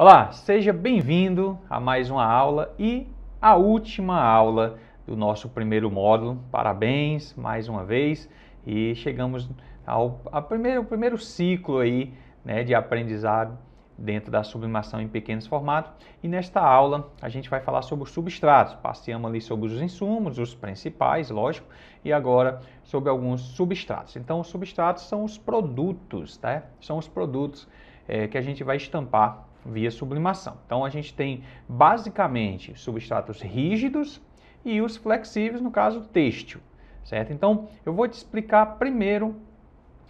Olá, seja bem-vindo a mais uma aula e a última aula do nosso primeiro módulo. Parabéns mais uma vez e chegamos ao primeiro, primeiro ciclo aí né, de aprendizado dentro da sublimação em pequenos formatos. E nesta aula a gente vai falar sobre os substratos. Passeamos ali sobre os insumos, os principais, lógico, e agora sobre alguns substratos. Então, os substratos são os produtos, tá? São os produtos é, que a gente vai estampar via sublimação. Então a gente tem basicamente substratos rígidos e os flexíveis, no caso têxtil, certo? Então eu vou te explicar primeiro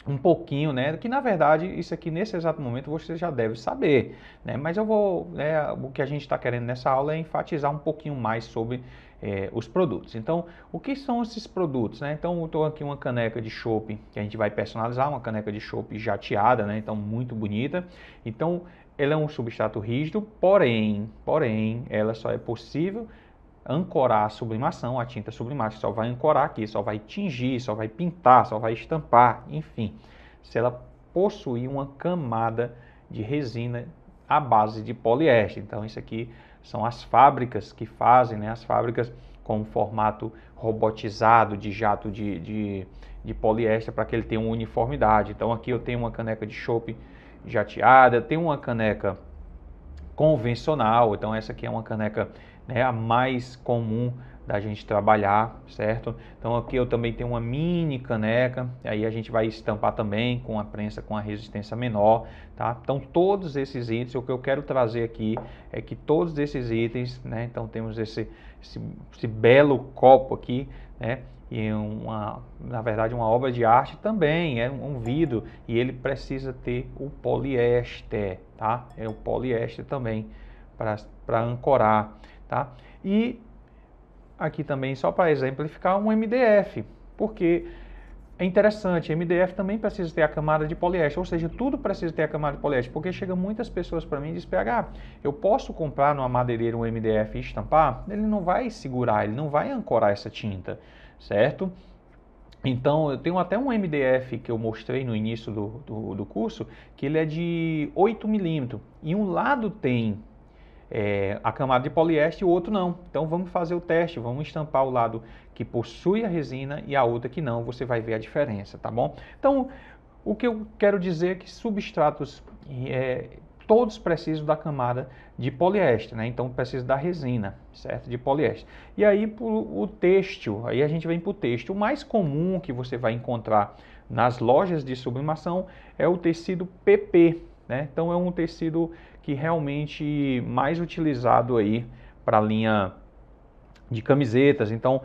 um pouquinho, né? Que na verdade isso aqui nesse exato momento você já deve saber, né? Mas eu vou, né, o que a gente está querendo nessa aula é enfatizar um pouquinho mais sobre eh, os produtos. Então, o que são esses produtos, né? Então, eu estou aqui uma caneca de chopp que a gente vai personalizar, uma caneca de chopp jateada, né? Então, muito bonita. Então, ela é um substrato rígido, porém, porém, ela só é possível ancorar a sublimação, a tinta sublimada só vai ancorar aqui, só vai tingir, só vai pintar, só vai estampar, enfim. Se ela possuir uma camada de resina à base de poliéster. Então, isso aqui são as fábricas que fazem, né? as fábricas com um formato robotizado de jato de, de, de poliéster para que ele tenha uma uniformidade. Então, aqui eu tenho uma caneca de chope jateada, tenho uma caneca convencional, então essa aqui é uma caneca é a mais comum da gente trabalhar, certo? Então aqui eu também tenho uma mini caneca, aí a gente vai estampar também com a prensa com a resistência menor, tá? Então todos esses itens, o que eu quero trazer aqui é que todos esses itens, né? Então temos esse, esse, esse belo copo aqui, né? E uma, na verdade, uma obra de arte também é um vidro e ele precisa ter o poliéster, tá? É o poliéster também para ancorar. Tá? E aqui também, só para exemplificar, um MDF, porque é interessante, MDF também precisa ter a camada de poliéster, ou seja, tudo precisa ter a camada de poliéster, porque chega muitas pessoas para mim e dizem, PH, eu posso comprar numa madeireira um MDF e estampar? Ele não vai segurar, ele não vai ancorar essa tinta, certo? Então, eu tenho até um MDF que eu mostrei no início do, do, do curso, que ele é de 8 milímetros, e um lado tem é, a camada de poliéster e o outro não. Então vamos fazer o teste, vamos estampar o lado que possui a resina e a outra que não, você vai ver a diferença, tá bom? Então, o que eu quero dizer é que substratos é, todos precisam da camada de poliéster, né? Então precisa da resina, certo? De poliéster. E aí o texto, aí a gente vem para o texto. O mais comum que você vai encontrar nas lojas de sublimação é o tecido PP, né? Então é um tecido que realmente mais utilizado aí para a linha de camisetas. Então,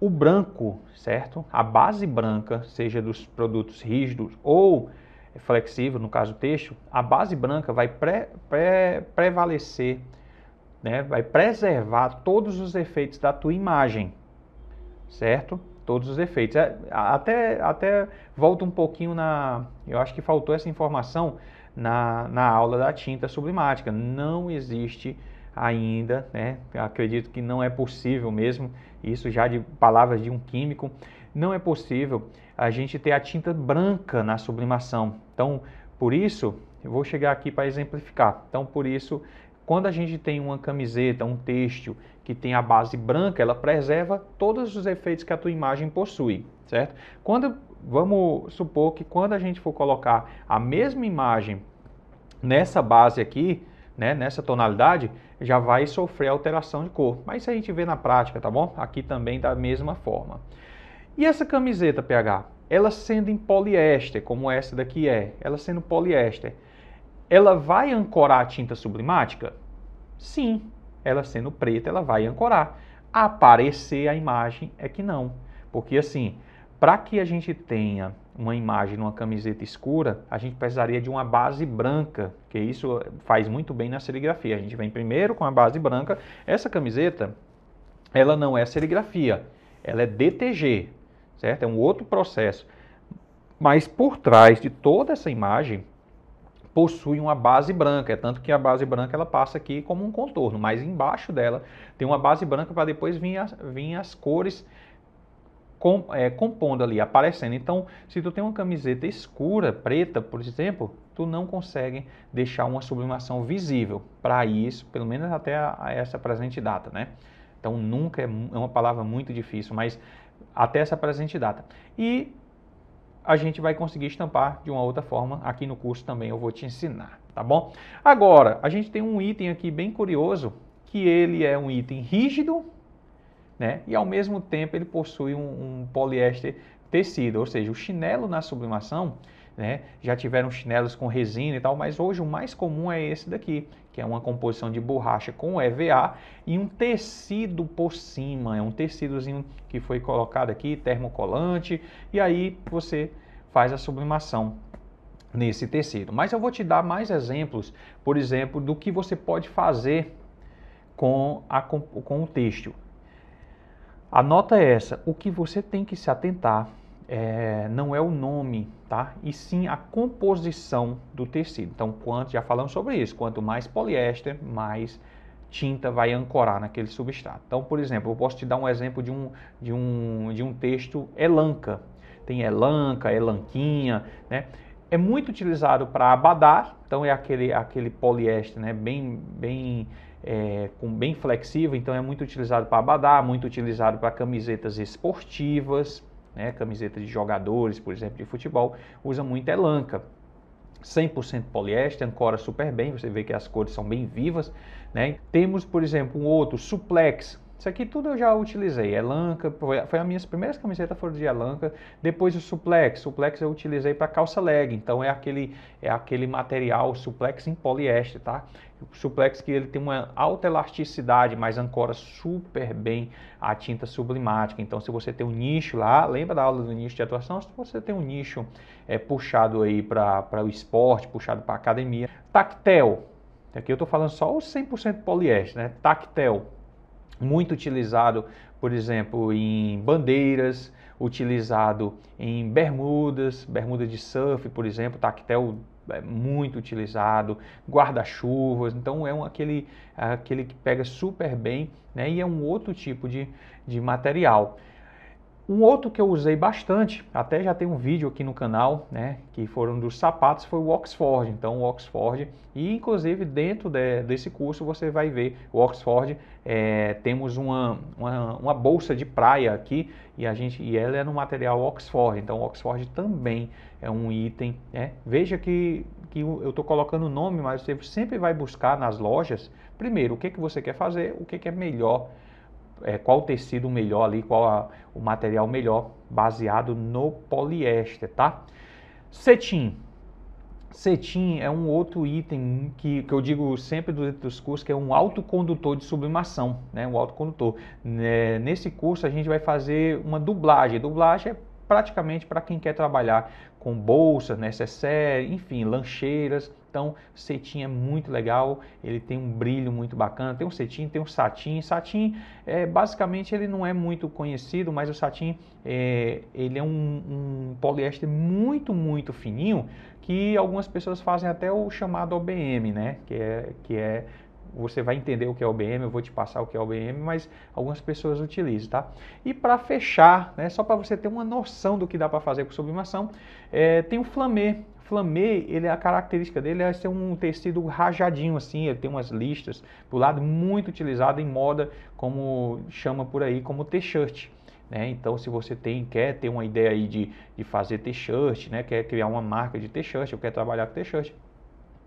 o branco, certo? A base branca, seja dos produtos rígidos ou flexível, no caso texto, a base branca vai prevalecer, né? vai preservar todos os efeitos da tua imagem, certo? Todos os efeitos. É, até, até volta um pouquinho na. Eu acho que faltou essa informação na, na aula da tinta sublimática. Não existe ainda, né? acredito que não é possível mesmo, isso já de palavras de um químico, não é possível a gente ter a tinta branca na sublimação. Então, por isso, eu vou chegar aqui para exemplificar. Então, por isso quando a gente tem uma camiseta, um têxtil que tem a base branca, ela preserva todos os efeitos que a tua imagem possui, certo? Quando vamos supor que quando a gente for colocar a mesma imagem nessa base aqui, né, nessa tonalidade, já vai sofrer alteração de cor. Mas isso a gente vê na prática, tá bom? Aqui também da mesma forma. E essa camiseta, PH? Ela sendo em poliéster, como essa daqui é, ela sendo poliéster, ela vai ancorar a tinta sublimática? Sim, ela sendo preta, ela vai ancorar. Aparecer a imagem é que não. Porque assim, para que a gente tenha uma imagem numa camiseta escura, a gente precisaria de uma base branca, que isso faz muito bem na serigrafia. A gente vem primeiro com a base branca. Essa camiseta, ela não é serigrafia, ela é DTG, certo? É um outro processo. Mas por trás de toda essa imagem possui uma base branca, é tanto que a base branca ela passa aqui como um contorno, mas embaixo dela tem uma base branca para depois vir as, vir as cores com, é, compondo ali, aparecendo. Então, se tu tem uma camiseta escura, preta, por exemplo, tu não consegue deixar uma sublimação visível para isso, pelo menos até a, a essa presente data, né? Então, nunca é, é uma palavra muito difícil, mas até essa presente data. E a gente vai conseguir estampar de uma outra forma. Aqui no curso também eu vou te ensinar, tá bom? Agora, a gente tem um item aqui bem curioso, que ele é um item rígido, né? E ao mesmo tempo ele possui um, um poliéster tecido, ou seja, o chinelo na sublimação né? Já tiveram chinelos com resina e tal, mas hoje o mais comum é esse daqui, que é uma composição de borracha com EVA e um tecido por cima, é um tecidozinho que foi colocado aqui, termocolante, e aí você faz a sublimação nesse tecido. Mas eu vou te dar mais exemplos, por exemplo, do que você pode fazer com, a, com o têxtil. é essa, o que você tem que se atentar é, não é o nome, tá? E sim a composição do tecido. Então, quanto, já falamos sobre isso, quanto mais poliéster, mais tinta vai ancorar naquele substrato. Então, por exemplo, eu posso te dar um exemplo de um, de um, de um texto elanca. Tem elanca, elanquinha, né? É muito utilizado para abadar, então é aquele, aquele poliéster né? bem, bem, é, com, bem flexível, então é muito utilizado para abadar, muito utilizado para camisetas esportivas, né? Camiseta de jogadores, por exemplo, de futebol, usa muito elanca. 100% poliéster, ancora super bem, você vê que as cores são bem vivas. Né? Temos, por exemplo, um outro suplex, isso aqui tudo eu já utilizei. Elanca, foi as minhas primeiras camisetas foram de Elanca. Depois o suplex. Suplex eu utilizei para calça leg. Então é aquele, é aquele material suplex em poliéster, tá? O suplex que ele tem uma alta elasticidade, mas ancora super bem a tinta sublimática. Então se você tem um nicho lá, lembra da aula do nicho de atuação? Se você tem um nicho é, puxado aí para o esporte, puxado para academia. Tactel. Aqui eu estou falando só o 100% poliéster, né? Tactel muito utilizado, por exemplo, em bandeiras, utilizado em bermudas, bermuda de surf, por exemplo, tactel é muito utilizado, guarda-chuvas, então é um, aquele, aquele que pega super bem né, e é um outro tipo de, de material. Um outro que eu usei bastante, até já tem um vídeo aqui no canal, né, que foram dos sapatos, foi o Oxford. Então, o Oxford, e inclusive dentro de, desse curso você vai ver o Oxford. É, temos uma, uma, uma, bolsa de praia aqui e a gente e ela é no material Oxford. Então, o Oxford também é um item. Né? Veja que, que eu estou colocando o nome, mas você sempre vai buscar nas lojas, primeiro, o que, que você quer fazer, o que, que é melhor é, qual tecido melhor ali, qual a, o material melhor baseado no poliéster, tá? Cetim. Cetim é um outro item que, que eu digo sempre durante os cursos, que é um autocondutor de sublimação, né? Um autocondutor. Né, nesse curso a gente vai fazer uma dublagem. Dublagem é praticamente para quem quer trabalhar com bolsas, necessaire, enfim, lancheiras, então, cetim é muito legal, ele tem um brilho muito bacana. Tem um cetim, tem um satin, satin. é, basicamente, ele não é muito conhecido, mas o satin é, ele é um, um poliéster muito, muito fininho que algumas pessoas fazem até o chamado OBM, né? Que é, que é você vai entender o que é OBM, eu vou te passar o que é OBM, mas algumas pessoas utilizam, tá? E para fechar, né, só para você ter uma noção do que dá para fazer com sublimação, é, tem o flamê. Flamê, ele, a característica dele é ser um tecido rajadinho assim, ele tem umas listas do lado muito utilizado em moda, como chama por aí, como t-shirt. Né? Então, se você tem, quer ter uma ideia aí de, de fazer t-shirt, né? quer criar uma marca de t-shirt, ou quer trabalhar com t-shirt,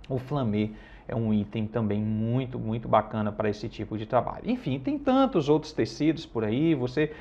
o Flamê é um item também muito, muito bacana para esse tipo de trabalho. Enfim, tem tantos outros tecidos por aí, você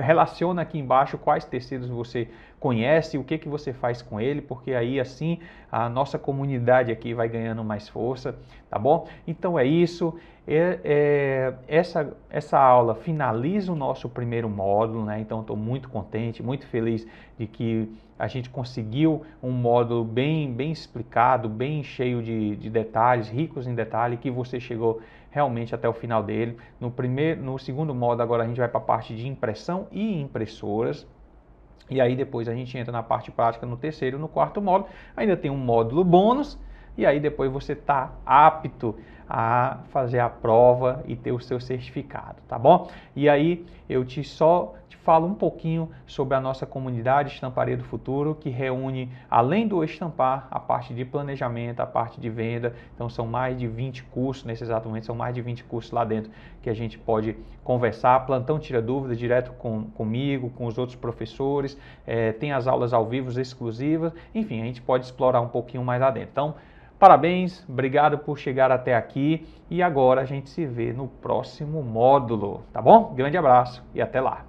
relaciona aqui embaixo quais tecidos você conhece, o que, que você faz com ele, porque aí assim a nossa comunidade aqui vai ganhando mais força, tá bom? Então é isso. É, é, essa, essa aula finaliza o nosso primeiro módulo, né? Então estou muito contente, muito feliz de que a gente conseguiu um módulo bem, bem explicado, bem cheio de, de detalhes, ricos em detalhe, que você chegou realmente até o final dele. No, primeiro, no segundo módulo, agora a gente vai para a parte de impressão e impressoras. E aí depois a gente entra na parte prática no terceiro, no quarto módulo. Ainda tem um módulo bônus e aí depois você está apto a fazer a prova e ter o seu certificado, tá bom? E aí eu te só te falo um pouquinho sobre a nossa comunidade Estamparia do Futuro, que reúne, além do estampar, a parte de planejamento, a parte de venda. Então são mais de 20 cursos, nesse exato momento são mais de 20 cursos lá dentro que a gente pode conversar. Plantão tira dúvidas direto com, comigo, com os outros professores, é, tem as aulas ao vivo exclusivas, enfim, a gente pode explorar um pouquinho mais lá dentro. Então, Parabéns, obrigado por chegar até aqui e agora a gente se vê no próximo módulo, tá bom? Grande abraço e até lá!